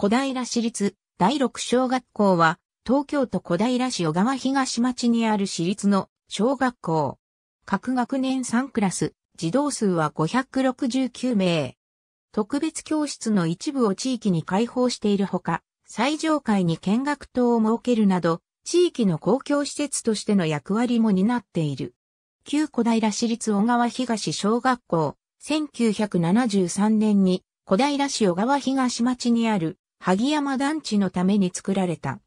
小平市立第六小学校は、東京都小平市小川東町にある市立の小学校。各学年3クラス、児童数は569名。特別教室の一部を地域に開放しているほか、最上階に見学棟を設けるなど、地域の公共施設としての役割も担っている。旧小平市立小川東小学校、1973年に小平市小川東町にある萩山団地のために作られた。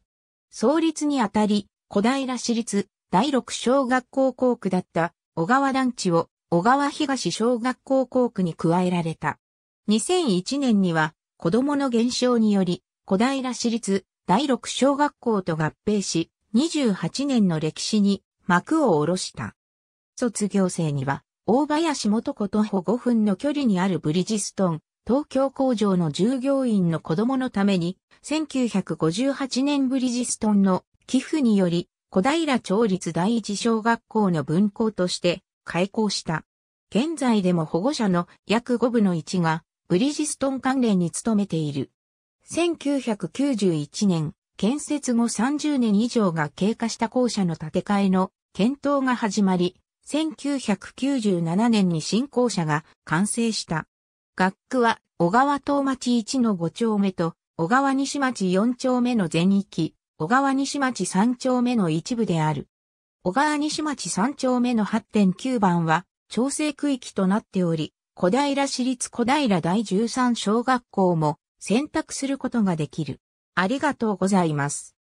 創立にあたり、小平市立第六小学校校区だった小川団地を小川東小学校校区に加えられた。2001年には子供の減少により小平市立第六小学校と合併し、28年の歴史に幕を下ろした。卒業生には大林元子と歩5分の距離にあるブリジストン東京工場の従業員の子供のために、1958年ブリジストンの寄付により、小平町立第一小学校の分校として開校した。現在でも保護者の約5分の1が、ブリジストン関連に勤めている。1991年、建設後30年以上が経過した校舎の建て替えの検討が始まり、1997年に新校舎が完成した。学区は小川東町1の5丁目と小川西町4丁目の全域、小川西町3丁目の一部である。小川西町3丁目の8.9番は調整区域となっており、小平市立小平第13小学校も選択することができる。ありがとうございます。